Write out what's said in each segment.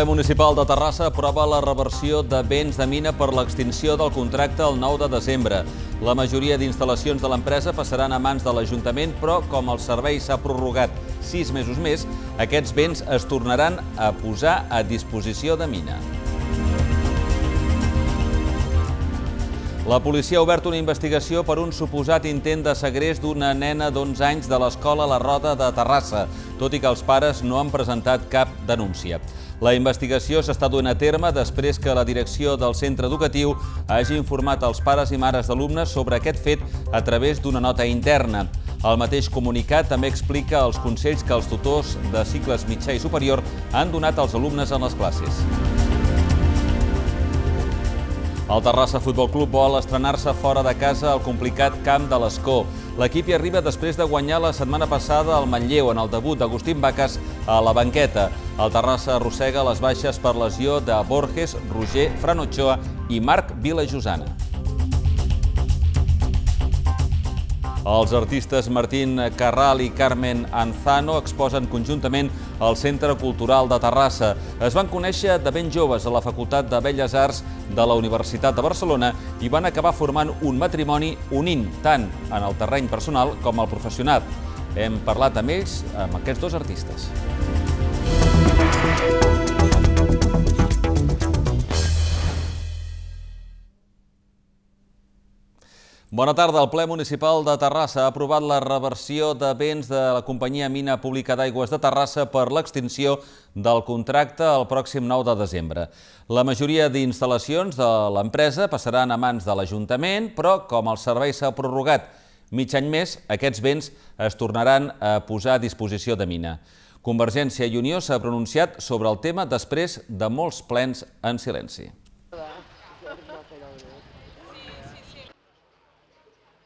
L'Assemblea municipal de Terrassa aprova la reversió de béns de mina per l'extinció del contracte el 9 de desembre. La majoria d'instal·lacions de l'empresa passaran a mans de l'Ajuntament, però com el servei s'ha prorrogat sis mesos més, aquests béns es tornaran a posar a disposició de mina. La policia ha obert una investigació per un suposat intent de segrest d'una nena d'11 anys de l'escola La Roda de Terrassa, tot i que els pares no han presentat cap denúncia. La investigació s'està duent a terme després que la direcció del centre educatiu hagi informat els pares i mares d'alumnes sobre aquest fet a través d'una nota interna. El mateix comunicat també explica els consells que els tutors de cicles mitjà i superior han donat als alumnes en les classes. El Terrassa Futbol Club vol estrenar-se fora de casa al complicat camp de l'Escó. L'equip hi arriba després de guanyar la setmana passada al Manlleu en el debut d'Agustín Bacas a la banqueta. El Terrassa arrossega les baixes per lesió de Borges, Roger, Fran Ochoa i Marc Vilajosana. Els artistes Martín Carral i Carmen Anzano exposen conjuntament al Centre Cultural de Terrassa. Es van conèixer de ben joves a la Facultat de Belles Arts de la Universitat de Barcelona i van acabar formant un matrimoni unint tant en el terreny personal com el professional. Hem parlat amb ells, amb aquests dos artistes. Música Bona tarda. El ple municipal de Terrassa ha aprovat la reversió de béns de la companyia Mina Pública d'Aigües de Terrassa per l'extinció del contracte el pròxim 9 de desembre. La majoria d'instal·lacions de l'empresa passaran a mans de l'Ajuntament, però com el servei s'ha prorrogat mig any més, aquests béns es tornaran a posar a disposició de Mina. Convergència i Unió s'ha pronunciat sobre el tema després de molts plens en silenci.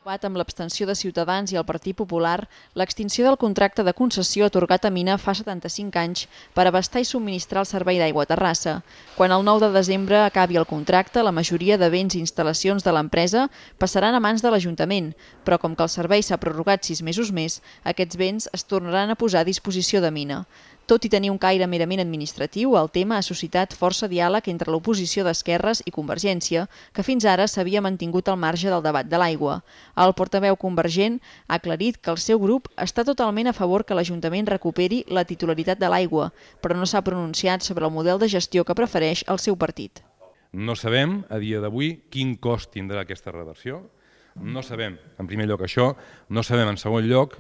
aprovat amb l'abstenció de Ciutadans i el Partit Popular, l'extinció del contracte de concessió atorgat a Mina fa 75 anys per abastar i subministrar el servei d'aigua a Terrassa. Quan el 9 de desembre acabi el contracte, la majoria de béns i instal·lacions de l'empresa passaran a mans de l'Ajuntament, però com que el servei s'ha prorrogat sis mesos més, aquests béns es tornaran a posar a disposició de Mina. Tot i tenir un caire merament administratiu, el tema ha suscitat força diàleg entre l'oposició d'Esquerres i Convergència, que fins ara s'havia mantingut al marge del debat de l'aigua. El portaveu convergent ha aclarit que el seu grup està totalment a favor que l'Ajuntament recuperi la titularitat de l'aigua, però no s'ha pronunciat sobre el model de gestió que prefereix el seu partit. No sabem, a dia d'avui, quin cost tindrà aquesta reversió. No sabem, en primer lloc, això. No sabem, en segon lloc,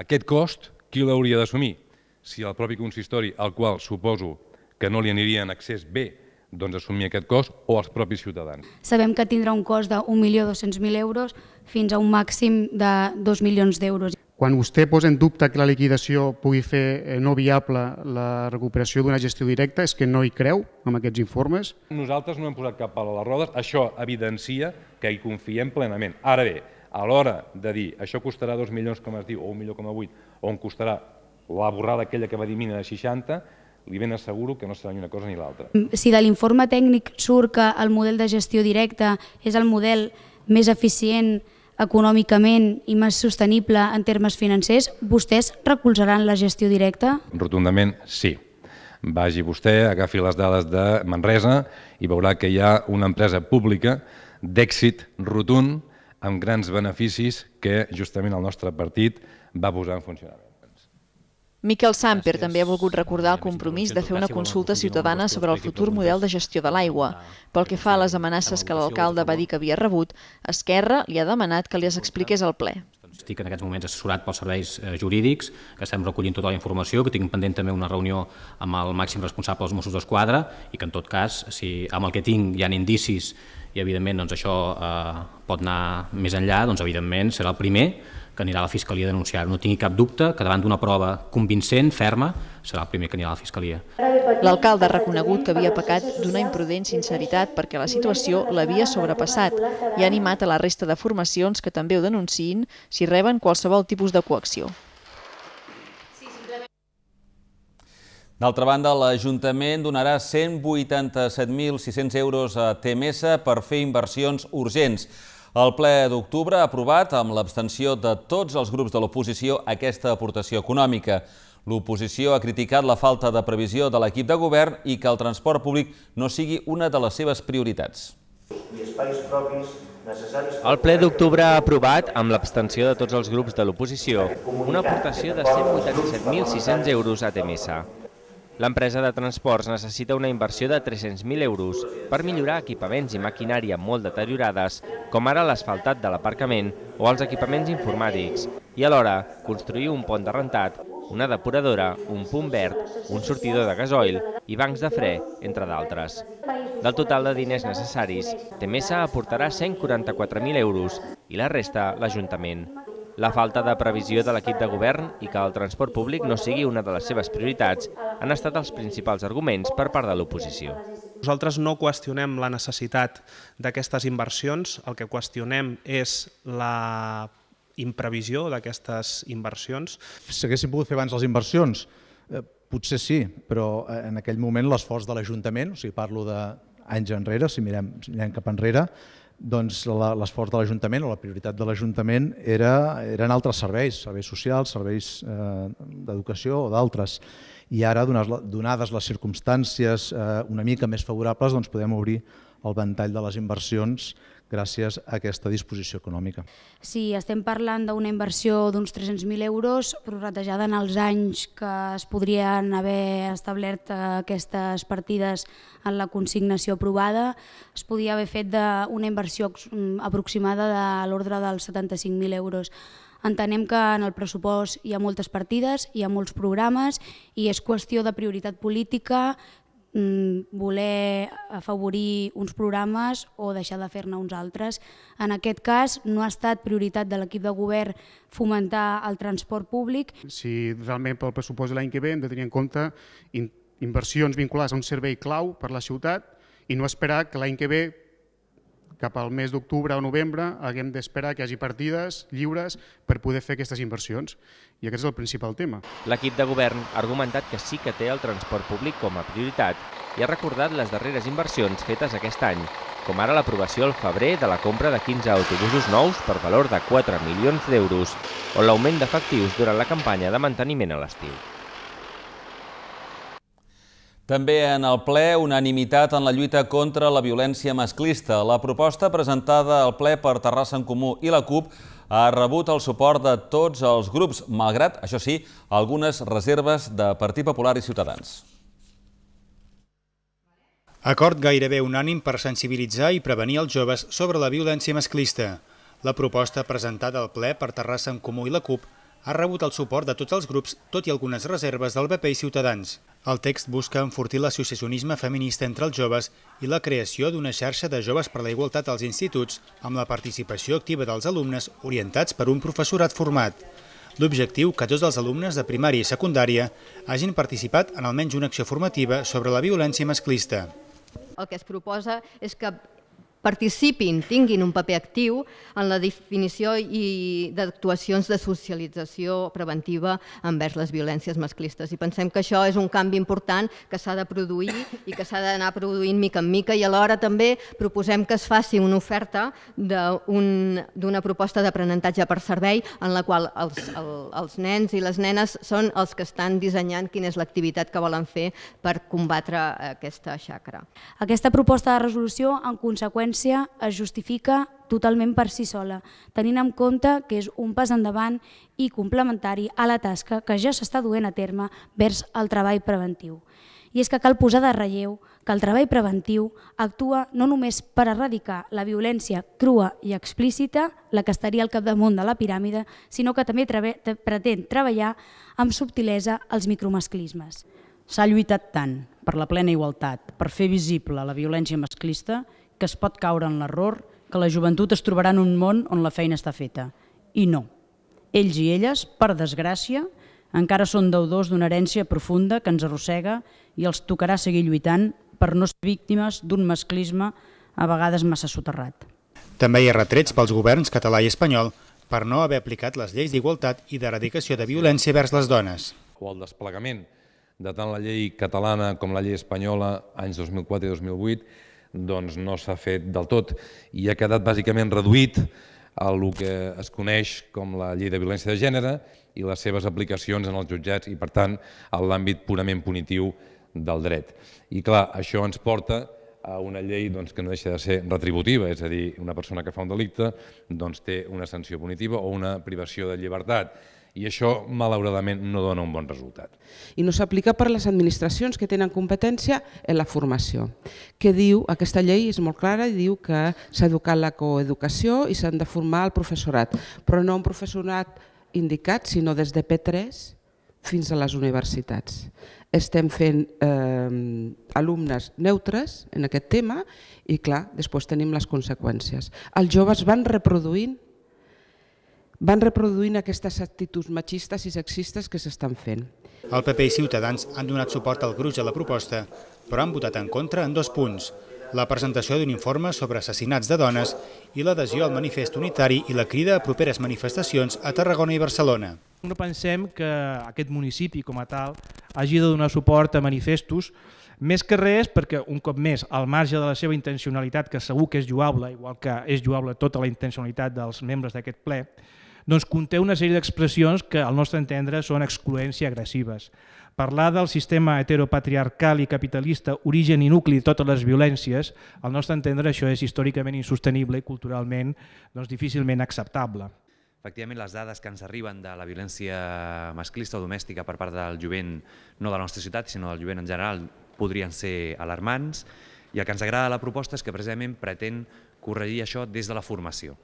aquest cost qui l'hauria d'assumir si el propi consistori, al qual suposo que no li aniria en accés bé doncs, assumir aquest cost o els propis ciutadans. Sabem que tindrà un cost de 1.200.000 euros fins a un màxim de 2 milions d'euros. Quan vostè posa en dubte que la liquidació pugui fer eh, no viable la recuperació d'una gestió directa, és que no hi creu amb aquests informes? Nosaltres no hem posat cap pal a les rodes, això evidencia que hi confiem plenament. Ara bé, a l'hora de dir això costarà 2 milions, com es diu, o 1 milió com a 8, on costarà la borrada aquella que va dir mina de 60, li ben asseguro que no serà ni una cosa ni l'altra. Mm, si de l'informe tècnic surt que el model de gestió directa és el model més eficient econòmicament i més sostenible en termes financers, vostès recolzaran la gestió directa? Rotundament sí. Vagi vostè, agafi les dades de Manresa i veurà que hi ha una empresa pública d'èxit rotund amb grans beneficis que justament el nostre partit va posar en funcionament. Miquel Samper també ha volgut recordar el compromís de fer una consulta ciutadana sobre el futur model de gestió de l'aigua. Pel que fa a les amenaces que l'alcalde va dir que havia rebut, Esquerra li ha demanat que li es expliqués al ple. Estic en aquests moments assessorat pels serveis eh, jurídics, que estem recollint tota la informació, que tinc pendent també una reunió amb el màxim responsable dels Mossos d'Esquadra i que en tot cas, si amb el que tinc hi ha indicis i evidentment doncs, això eh, pot anar més enllà, doncs evidentment serà el primer que anirà a la Fiscalia a denunciar. No tingui cap dubte que davant d'una prova convincent, ferma, serà el primer que anirà a la Fiscalia. L'alcalde ha reconegut que havia pecat d'una imprudent sinceritat perquè la situació l'havia sobrepassat i ha animat a la resta de formacions que també ho denunciïn si reben qualsevol tipus de coacció. D'altra banda, l'Ajuntament donarà 187.600 euros a TMS per fer inversions urgents. El ple d'octubre ha aprovat, amb l'abstenció de tots els grups de l'oposició, aquesta aportació econòmica. L'oposició ha criticat la falta de previsió de l'equip de govern i que el transport públic no sigui una de les seves prioritats. el ple d'octubre ha aprovat, amb l'abstenció de tots els grups de l'oposició, una aportació de 187.600 euros a TMS. L'empresa de transports necessita una inversió de 300.000 euros per millorar equipaments i maquinària molt deteriorades, com ara l'asfaltat de l'aparcament o els equipaments informàtics, i alhora construir un pont de rentat, una depuradora, un punt verd, un sortidor de gasoil i bancs de fre, entre d'altres. Del total de diners necessaris, Temesa aportarà 144.000 euros i la resta l'Ajuntament la falta de previsió de l'equip de govern i que el transport públic no sigui una de les seves prioritats han estat els principals arguments per part de l'oposició. Nosaltres no qüestionem la necessitat d'aquestes inversions, el que qüestionem és la imprevisió d'aquestes inversions. Si haguéssim pogut fer abans les inversions? Eh, potser sí, però eh, en aquell moment l'esforç de l'Ajuntament, o sigui, parlo de anys enrere, si mirem, si mirem cap enrere, doncs l'esforç de l'Ajuntament o la prioritat de l'Ajuntament era, eren altres serveis, serveis socials, serveis eh, d'educació o d'altres. I ara, donades les circumstàncies eh, una mica més favorables, doncs podem obrir el ventall de les inversions gràcies a aquesta disposició econòmica. sí, estem parlant d'una inversió d'uns 300.000 euros, prorratejada en els anys que es podrien haver establert eh, aquestes partides en la consignació aprovada, es podia haver fet d'una inversió mm, aproximada de l'ordre dels 75.000 euros. Entenem que en el pressupost hi ha moltes partides, hi ha molts programes i és qüestió de prioritat política Mm, voler afavorir uns programes o deixar de fer-ne uns altres. En aquest cas, no ha estat prioritat de l'equip de govern fomentar el transport públic. Si realment pel pressupost de l'any que ve hem de tenir en compte inversions vinculades a un servei clau per la ciutat i no esperar que l'any que ve cap al mes d'octubre o novembre haguem d'esperar que hi hagi partides lliures per poder fer aquestes inversions. I aquest és el principal tema. L'equip de govern ha argumentat que sí que té el transport públic com a prioritat i ha recordat les darreres inversions fetes aquest any, com ara l'aprovació al febrer de la compra de 15 autobusos nous per valor de 4 milions d'euros o l'augment d'efectius durant la campanya de manteniment a l'estiu. També en el ple, unanimitat en la lluita contra la violència masclista. La proposta presentada al ple per Terrassa en Comú i la CUP ha rebut el suport de tots els grups, malgrat, això sí, algunes reserves de Partit Popular i Ciutadans. Acord gairebé unànim per sensibilitzar i prevenir els joves sobre la violència masclista. La proposta presentada al ple per Terrassa en Comú i la CUP ha rebut el suport de tots els grups, tot i algunes reserves del BP i Ciutadans. El text busca enfortir l'associacionisme feminista entre els joves i la creació d'una xarxa de joves per la igualtat als instituts amb la participació activa dels alumnes orientats per un professorat format. L'objectiu que tots els alumnes de primària i secundària hagin participat en almenys una acció formativa sobre la violència masclista. El que es proposa és que participin, tinguin un paper actiu en la definició i d'actuacions de socialització preventiva envers les violències masclistes. I pensem que això és un canvi important que s'ha de produir i que s'ha d'anar produint mica en mica i alhora també proposem que es faci una oferta d'una un, proposta d'aprenentatge per servei en la qual els, el, els nens i les nenes són els que estan dissenyant quina és l'activitat que volen fer per combatre aquesta xacra. Aquesta proposta de resolució, en conseqüència, independència es justifica totalment per si sola, tenint en compte que és un pas endavant i complementari a la tasca que ja s'està duent a terme vers el treball preventiu. I és que cal posar de relleu que el treball preventiu actua no només per erradicar la violència crua i explícita, la que estaria al capdamunt de la piràmide, sinó que també pretén treballar amb subtilesa els micromasclismes. S'ha lluitat tant per la plena igualtat, per fer visible la violència masclista, que es pot caure en l'error que la joventut es trobarà en un món on la feina està feta. I no. Ells i elles, per desgràcia, encara són deudors d'una herència profunda que ens arrossega i els tocarà seguir lluitant per no ser víctimes d'un masclisme a vegades massa soterrat. També hi ha retrets pels governs català i espanyol per no haver aplicat les lleis d'igualtat i d'eradicació de violència vers les dones. O el desplegament de tant la llei catalana com la llei espanyola anys 2004 i 2008 doncs no s'ha fet del tot i ha quedat bàsicament reduït a el que es coneix com la llei de violència de gènere i les seves aplicacions en els jutjats i, per tant, a l'àmbit purament punitiu del dret. I, clar, això ens porta a una llei doncs, que no deixa de ser retributiva, és a dir, una persona que fa un delicte doncs, té una sanció punitiva o una privació de llibertat i això, malauradament, no dona un bon resultat. I no s'aplica per les administracions que tenen competència en la formació. Què diu? Aquesta llei és molt clara i diu que s'ha educat la coeducació i s'han de formar el professorat, però no un professorat indicat, sinó des de P3 fins a les universitats. Estem fent eh, alumnes neutres en aquest tema i, clar, després tenim les conseqüències. Els joves van reproduint van reproduint aquestes actituds machistes i sexistes que s'estan fent. El PP i Ciutadans han donat suport al gruix de la proposta, però han votat en contra en dos punts, la presentació d'un informe sobre assassinats de dones i l'adhesió al manifest unitari i la crida a properes manifestacions a Tarragona i Barcelona. No pensem que aquest municipi com a tal hagi de donar suport a manifestos més que res perquè un cop més, al marge de la seva intencionalitat, que segur que és lloable, igual que és lloable tota la intencionalitat dels membres d'aquest ple, doncs conté una sèrie d'expressions que al nostre entendre són excloents i agressives. Parlar del sistema heteropatriarcal i capitalista, origen i nucli de totes les violències, al nostre entendre això és històricament insostenible i culturalment doncs, difícilment acceptable. Efectivament, les dades que ens arriben de la violència masclista o domèstica per part del jovent, no de la nostra ciutat, sinó del jovent en general, podrien ser alarmants. I el que ens agrada de la proposta és que precisament pretén corregir això des de la formació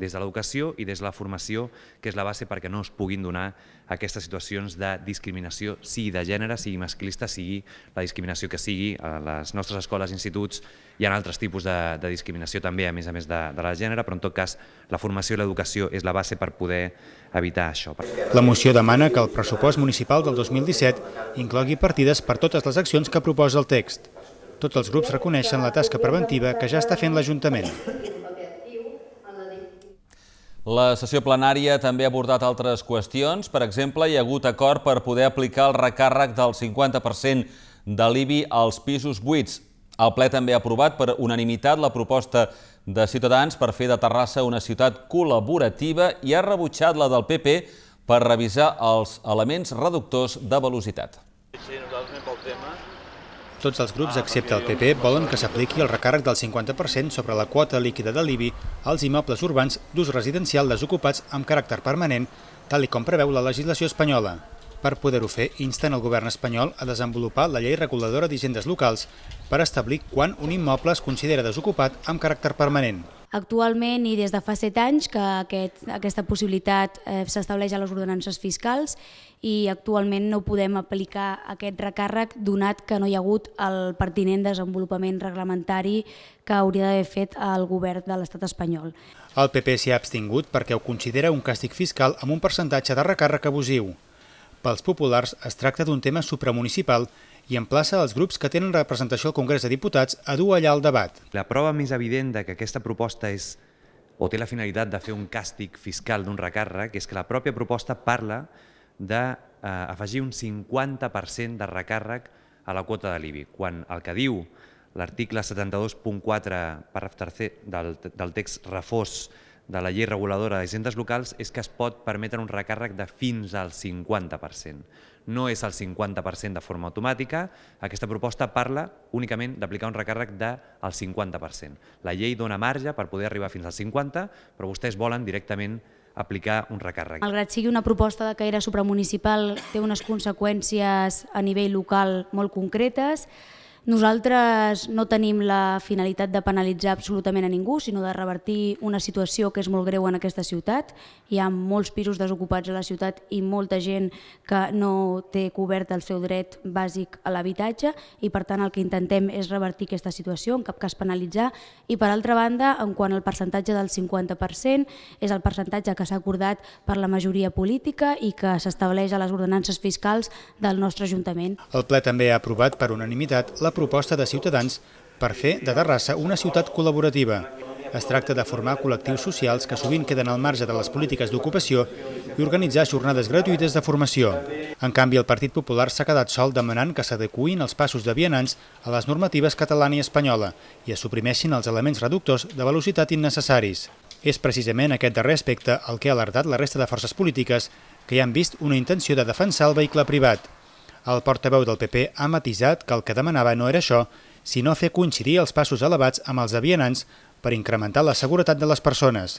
des de l'educació i des de la formació, que és la base perquè no es puguin donar aquestes situacions de discriminació, sigui de gènere, sigui masclista, sigui la discriminació que sigui a les nostres escoles, instituts, hi ha altres tipus de, de discriminació també, a més a més de, de la gènere, però en tot cas la formació i l'educació és la base per poder evitar això. La moció demana que el pressupost municipal del 2017 inclogui partides per totes les accions que proposa el text. Tots els grups reconeixen la tasca preventiva que ja està fent l'Ajuntament. La sessió plenària també ha abordat altres qüestions. Per exemple, hi ha hagut acord per poder aplicar el recàrrec del 50% de l'IBI als pisos buits. El ple també ha aprovat per unanimitat la proposta de Ciutadans per fer de Terrassa una ciutat col·laborativa i ha rebutjat la del PP per revisar els elements reductors de velocitat. Tots els grups, excepte el PP, volen que s'apliqui el recàrrec del 50% sobre la quota líquida de l'IBI als immobles urbans d'ús residencial desocupats amb caràcter permanent, tal com preveu la legislació espanyola. Per poder-ho fer, insten el govern espanyol a desenvolupar la llei reguladora d'higendes locals per establir quan un immoble es considera desocupat amb caràcter permanent. Actualment i des de fa set anys que aquest, aquesta possibilitat eh, s'estableix a les ordenances fiscals i actualment no podem aplicar aquest recàrrec donat que no hi ha hagut el pertinent desenvolupament reglamentari que hauria d'haver fet el govern de l'estat espanyol. El PP s'hi ha abstingut perquè ho considera un càstig fiscal amb un percentatge de recàrrec abusiu. Pels populars es tracta d'un tema supramunicipal i emplaça els grups que tenen representació al Congrés de Diputats a dur allà el debat. La prova més evident de que aquesta proposta és o té la finalitat de fer un càstig fiscal d'un recàrrec és que la pròpia proposta parla d'afegir eh, un 50% de recàrrec a la quota de l'IBI, quan el que diu l'article 72.4 del, del text reforç de la llei reguladora de hisendes locals és que es pot permetre un recàrrec de fins al 50%. No és el 50% de forma automàtica, aquesta proposta parla únicament d'aplicar un recàrrec del 50%. La llei dona marge per poder arribar fins al 50%, però vostès volen directament aplicar un recàrrec. Malgrat sigui una proposta de caire supramunicipal, té unes conseqüències a nivell local molt concretes, nosaltres no tenim la finalitat de penalitzar absolutament a ningú, sinó de revertir una situació que és molt greu en aquesta ciutat. Hi ha molts pisos desocupats a la ciutat i molta gent que no té cobert el seu dret bàsic a l'habitatge i per tant el que intentem és revertir aquesta situació, en cap cas penalitzar. I per altra banda, en quant al percentatge del 50%, és el percentatge que s'ha acordat per la majoria política i que s'estableix a les ordenances fiscals del nostre Ajuntament. El ple també ha aprovat per unanimitat la la proposta de Ciutadans per fer de Terrassa una ciutat col·laborativa. Es tracta de formar col·lectius socials que sovint queden al marge de les polítiques d'ocupació i organitzar jornades gratuïtes de formació. En canvi, el Partit Popular s'ha quedat sol demanant que s'adecuïn els passos de vianants a les normatives catalana i espanyola i es suprimeixin els elements reductors de velocitat innecessaris. És precisament aquest darrer aspecte el que ha alertat la resta de forces polítiques que ja han vist una intenció de defensar el vehicle privat. El portaveu del PP ha matisat que el que demanava no era això, sinó fer coincidir els passos elevats amb els avianants per incrementar la seguretat de les persones.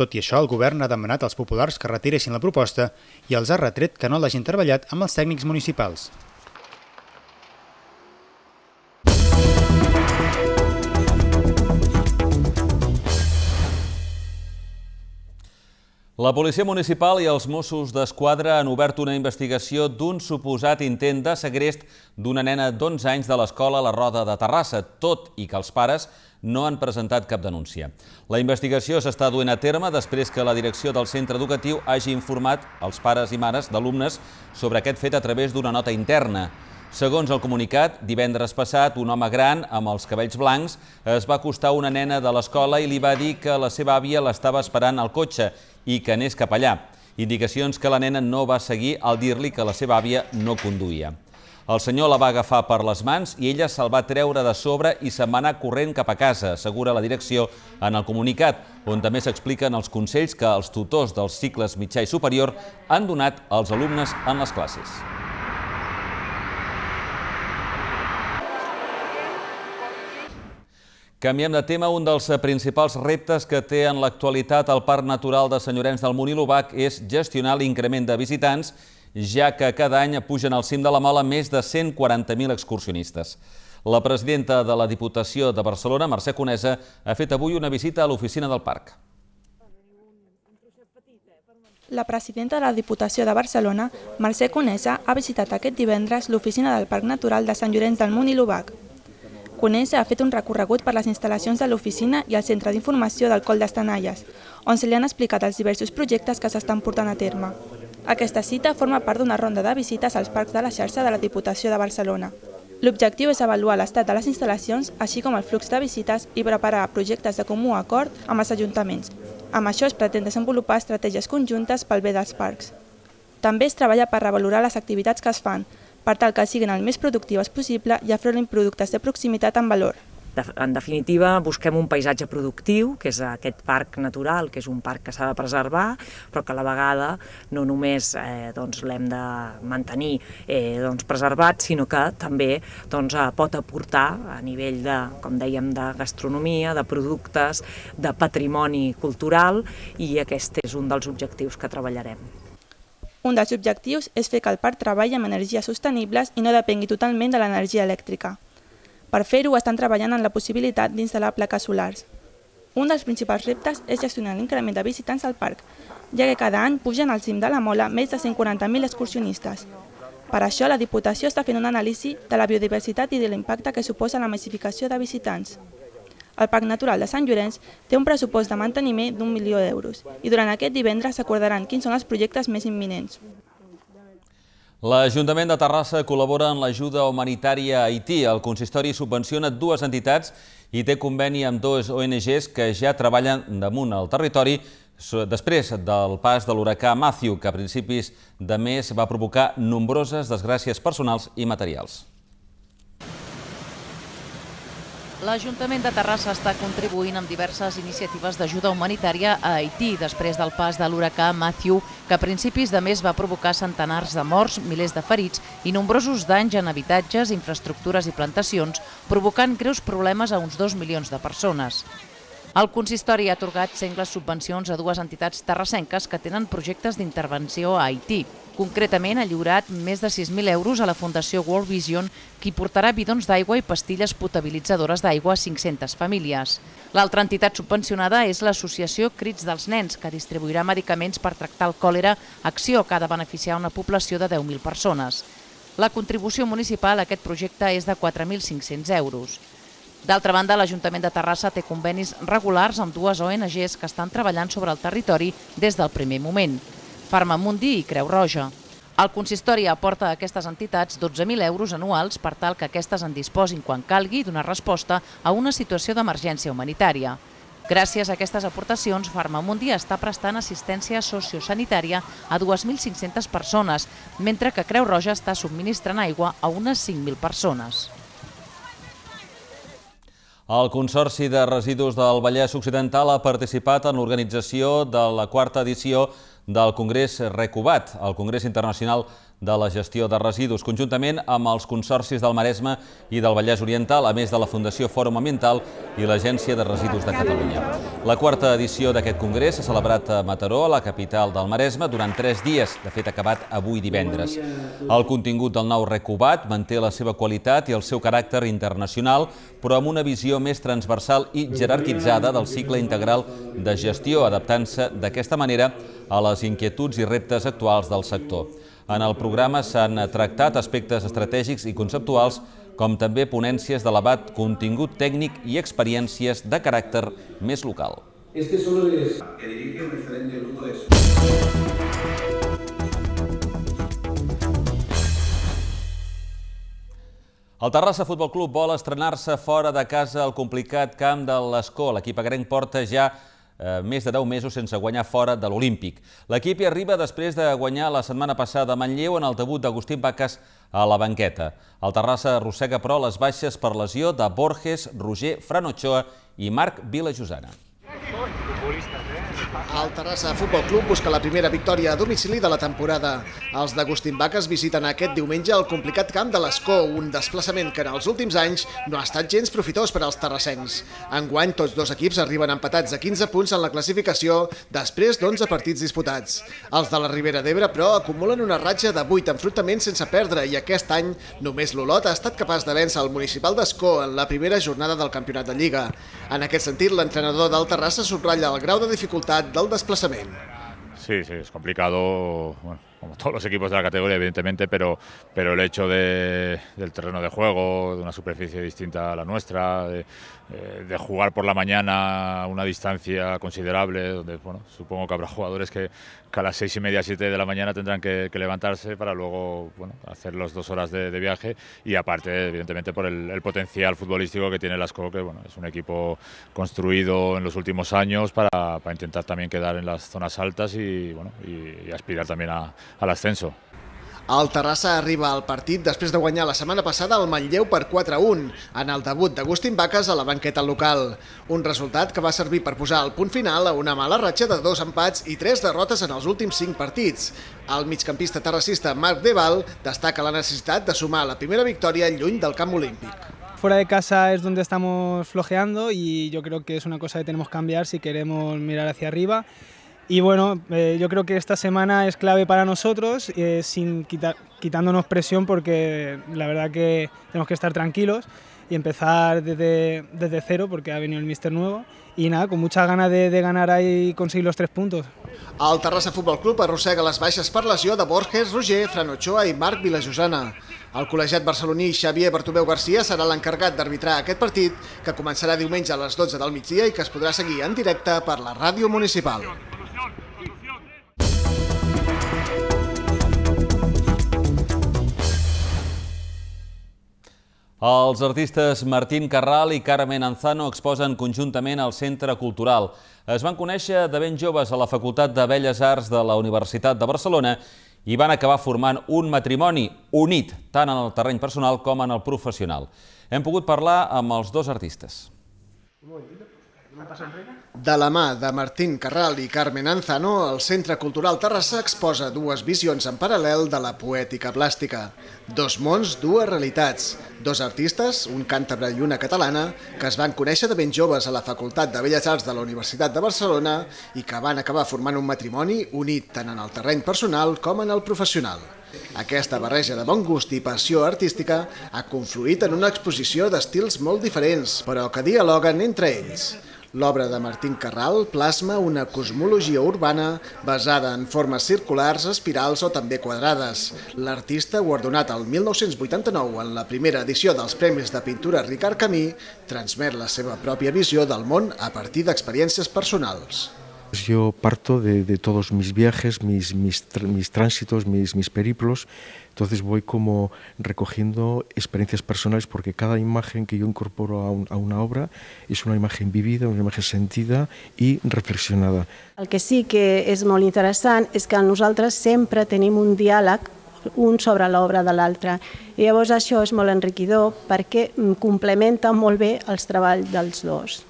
Tot i això, el govern ha demanat als populars que retiressin la proposta i els ha retret que no l'hagin treballat amb els tècnics municipals. La Policia Municipal i els Mossos d'Esquadra han obert una investigació d'un suposat intent de segrest d'una nena d'11 anys de l'escola La Roda de Terrassa, tot i que els pares no han presentat cap denúncia. La investigació s'està duent a terme després que la direcció del centre educatiu hagi informat els pares i mares d'alumnes sobre aquest fet a través d'una nota interna. Segons el comunicat, divendres passat, un home gran amb els cabells blancs es va acostar a una nena de l'escola i li va dir que la seva àvia l'estava esperant al cotxe i que cap allà. Indicacions que la nena no va seguir al dir-li que la seva àvia no conduïa. El senyor la va agafar per les mans i ella se'l va treure de sobre i se'n va anar corrent cap a casa, assegura la direcció en el comunicat, on també s'expliquen els consells que els tutors dels cicles mitjà i superior han donat als alumnes en les classes. Canviem de tema. Un dels principals reptes que té en l'actualitat el Parc Natural de Sant Llorenç del Munt i l'Ubac és gestionar l'increment de visitants, ja que cada any pugen al cim de la Mola més de 140.000 excursionistes. La presidenta de la Diputació de Barcelona, Mercè Conesa, ha fet avui una visita a l'oficina del parc. La presidenta de la Diputació de Barcelona, Mercè Conesa, ha visitat aquest divendres l'oficina del Parc Natural de Sant Llorenç del Munt i l'Ubac Conesa ha fet un recorregut per les instal·lacions de l'oficina i el centre d'informació del Coll d'Estanalles, on se li han explicat els diversos projectes que s'estan portant a terme. Aquesta cita forma part d'una ronda de visites als parcs de la xarxa de la Diputació de Barcelona. L'objectiu és avaluar l'estat de les instal·lacions, així com el flux de visites i preparar projectes de comú acord amb els ajuntaments. Amb això es pretén desenvolupar estratègies conjuntes pel bé dels parcs. També es treballa per revalorar les activitats que es fan, per tal que siguin el més productives possible i afrolin productes de proximitat amb valor. En definitiva, busquem un paisatge productiu, que és aquest parc natural, que és un parc que s'ha de preservar, però que a la vegada no només eh, doncs, l'hem de mantenir eh, doncs, preservat, sinó que també doncs, eh, pot aportar a nivell de, com dèiem, de gastronomia, de productes, de patrimoni cultural, i aquest és un dels objectius que treballarem. Un dels objectius és fer que el parc treballi amb energies sostenibles i no depengui totalment de l'energia elèctrica. Per fer-ho, estan treballant en la possibilitat d'instal·lar plaques solars. Un dels principals reptes és gestionar l'increment de visitants al parc, ja que cada any pugen al cim de la Mola més de 140.000 excursionistes. Per això, la Diputació està fent un anàlisi de la biodiversitat i de l'impacte que suposa la massificació de visitants. El Parc Natural de Sant Llorenç té un pressupost de manteniment d'un milió d'euros i durant aquest divendres s'acordaran quins són els projectes més imminents. L'Ajuntament de Terrassa col·labora en l'ajuda humanitària a Haití. El consistori subvenciona dues entitats i té conveni amb dues ONGs que ja treballen damunt el territori després del pas de l'huracà Matthew, que a principis de mes va provocar nombroses desgràcies personals i materials. L'Ajuntament de Terrassa està contribuint amb diverses iniciatives d'ajuda humanitària a Haití després del pas de l'huracà Matthew, que a principis de mes va provocar centenars de morts, milers de ferits i nombrosos danys en habitatges, infraestructures i plantacions, provocant greus problemes a uns 2 milions de persones. El consistori ha atorgat sengles subvencions a dues entitats terrassenques que tenen projectes d'intervenció a Haití. Concretament, ha lliurat més de 6.000 euros a la Fundació World Vision, qui portarà bidons d'aigua i pastilles potabilitzadores d'aigua a 500 famílies. L'altra entitat subvencionada és l'Associació Crits dels Nens, que distribuirà medicaments per tractar el còlera, acció que ha de beneficiar una població de 10.000 persones. La contribució municipal a aquest projecte és de 4.500 euros. D'altra banda, l'Ajuntament de Terrassa té convenis regulars amb dues ONGs que estan treballant sobre el territori des del primer moment, Farmamundi i Creu Roja. El consistori aporta a aquestes entitats 12.000 euros anuals per tal que aquestes en disposin quan calgui donar resposta a una situació d'emergència humanitària. Gràcies a aquestes aportacions, Farmamundi està prestant assistència sociosanitària a 2.500 persones, mentre que Creu Roja està subministrant aigua a unes 5.000 persones. El Consorci de Residus del Vallès Occidental ha participat en l'organització de la quarta edició del Congrés Recubat, el Congrés Internacional de la Gestió de Residus, conjuntament amb els consorcis del Maresme i del Vallès Oriental, a més de la Fundació Fòrum Ambiental i l'Agència de Residus de Catalunya. La quarta edició d'aquest congrés s'ha celebrat a Mataró, a la capital del Maresme, durant tres dies, de fet acabat avui divendres. El contingut del nou Recubat manté la seva qualitat i el seu caràcter internacional, però amb una visió més transversal i jerarquitzada del cicle integral de gestió, adaptant-se d'aquesta manera a les inquietuds i reptes actuals del sector. En el programa s'han tractat aspectes estratègics i conceptuals com també ponències d'elevat contingut tècnic i experiències de caràcter més local. Este solo es que dirige un grupo de... El Terrassa Futbol Club vol estrenar-se fora de casa al complicat camp de l'Escó. L'equip agrenc porta ja Eh, més de 10 mesos sense guanyar fora de l'Olímpic. L'equip hi arriba després de guanyar la setmana passada a Manlleu en el debut d'Agustín Baques a la banqueta. El Terrassa arrossega, però, les baixes per lesió de Borges, Roger Ochoa i Marc Vilajosana. Gràcies. El Terrassa Futbol Club busca la primera victòria a domicili de la temporada. Els d'Agustín Baques visiten aquest diumenge el complicat camp de l'Escó, un desplaçament que en els últims anys no ha estat gens profitós per als terrassencs. Enguany, tots dos equips arriben empatats a 15 punts en la classificació després d'11 partits disputats. Els de la Ribera d'Ebre, però, acumulen una ratxa de 8 enfrontaments sense perdre i aquest any només l'Olot ha estat capaç de vèncer el municipal d'Escó en la primera jornada del campionat de Lliga. En aquest sentit, l'entrenador del Terrassa subratlla el grau de dificultat del desplaçament. Sí, sí, és complicat. Bueno, como todos los equipos de la categoría, evidentemente, pero, pero el hecho de, del terreno de juego, de una superficie distinta a la nuestra, de, eh, jugar por la mañana a una distancia considerable, donde bueno, supongo que habrá jugadores que, a las seis y media, siete de la mañana tendrán que, levantarse para luego bueno, hacer las dos horas de, viaje y aparte, evidentemente, por el, potencial futbolístico que tiene Lasco, que bueno, es un equipo construido en los últimos años para, intentar también quedar en las zonas altas y, bueno, y aspirar también a a l'ascenso. El Terrassa arriba al partit després de guanyar la setmana passada el Manlleu per 4-1 en el debut d'Agustín Baques a la banqueta local. Un resultat que va servir per posar el punt final a una mala ratxa de dos empats i tres derrotes en els últims cinc partits. El migcampista terrassista Marc Deval destaca la necessitat de sumar la primera victòria lluny del camp olímpic. Fuera de casa es donde estamos flojeando y yo creo que es una cosa que tenemos que cambiar si queremos mirar hacia arriba. Y bueno, eh, yo creo que esta semana es clave para nosotros, eh, sin quita quitándonos presión porque la verdad que tenemos que estar tranquilos y empezar desde, desde cero porque ha venido el míster nuevo Y nada, con mucha ganas de, de ganar ahí y conseguir los tres puntos. El Terrassa Futbol Club arrossega les baixes per lesió de Borges, Roger, Fran Ochoa i Marc Vilajosana. El col·legiat barceloní Xavier Bartomeu Garcia serà l'encarregat d'arbitrar aquest partit, que començarà diumenge a les 12 del migdia i que es podrà seguir en directe per la ràdio municipal. Els artistes Martín Carral i Carmen Anzano exposen conjuntament al Centre Cultural. Es van conèixer de ben joves a la Facultat de Belles Arts de la Universitat de Barcelona i van acabar formant un matrimoni unit tant en el terreny personal com en el professional. Hem pogut parlar amb els dos artistes. Un moment, de la mà de Martín Carral i Carmen Anzano, el Centre Cultural Terrassa exposa dues visions en paral·lel de la poètica plàstica. Dos mons, dues realitats. Dos artistes, un càntabre i una catalana, que es van conèixer de ben joves a la Facultat de Belles Arts de la Universitat de Barcelona i que van acabar formant un matrimoni unit tant en el terreny personal com en el professional. Aquesta barreja de bon gust i passió artística ha confluït en una exposició d'estils molt diferents, però que dialoguen entre ells. L'obra de Martín Carral plasma una cosmologia urbana basada en formes circulars, espirals o també quadrades. L'artista, guardonat el 1989 en la primera edició dels Premis de Pintura Ricard Camí, transmet la seva pròpia visió del món a partir d'experiències personals. Yo parto de, de todos mis viajes, mis, mis, mis tránsitos, mis, mis periplos, entonces voy como recogiendo experiencias personales porque cada imagen que yo incorporo a, un, a, una obra es una imagen vivida, una imagen sentida i reflexionada. El que sí que és molt interessant és que nosaltres sempre tenim un diàleg un sobre l'obra de l'altre. I llavors això és molt enriquidor perquè complementa molt bé els treballs dels dos.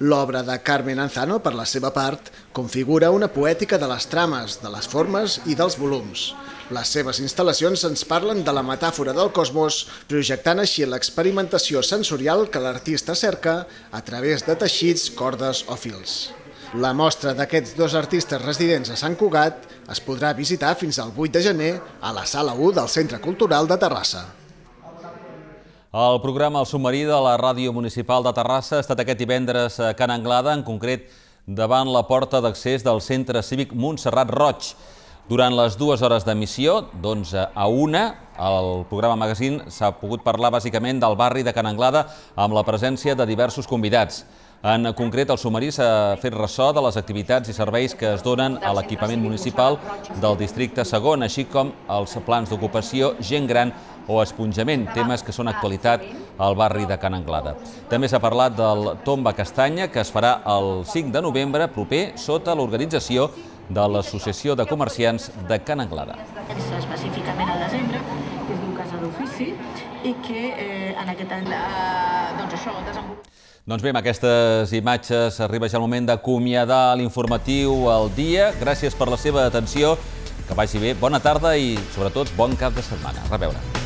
L'obra de Carmen Anzano, per la seva part, configura una poètica de les trames, de les formes i dels volums. Les seves instal·lacions ens parlen de la metàfora del cosmos, projectant així l'experimentació sensorial que l'artista cerca a través de teixits, cordes o fils. La mostra d'aquests dos artistes residents a Sant Cugat es podrà visitar fins al 8 de gener a la Sala 1 del Centre Cultural de Terrassa. El programa El Submarí de la Ràdio Municipal de Terrassa ha estat aquest divendres a Can Anglada, en concret davant la porta d'accés del Centre Cívic Montserrat Roig. Durant les dues hores d'emissió, d'11 a 1, el programa Magazine s'ha pogut parlar bàsicament del barri de Can Anglada amb la presència de diversos convidats. En concret, el sumari s'ha fet ressò de les activitats i serveis que es donen a l'equipament municipal del districte segon, així com els plans d'ocupació, gent gran o esponjament, temes que són actualitat al barri de Can Anglada. També s'ha parlat del Tomba Castanya, que es farà el 5 de novembre proper sota l'organització de l'Associació de Comerciants de Can Anglada. Específicament al desembre, que és d'un Casa d'Ofici, i que eh, en aquest any eh, doncs això, desenvolupa... Doncs bé, amb aquestes imatges arriba ja el moment d'acomiadar l'informatiu al dia. Gràcies per la seva atenció. Que vagi bé, bona tarda i, sobretot, bon cap de setmana. A reveure.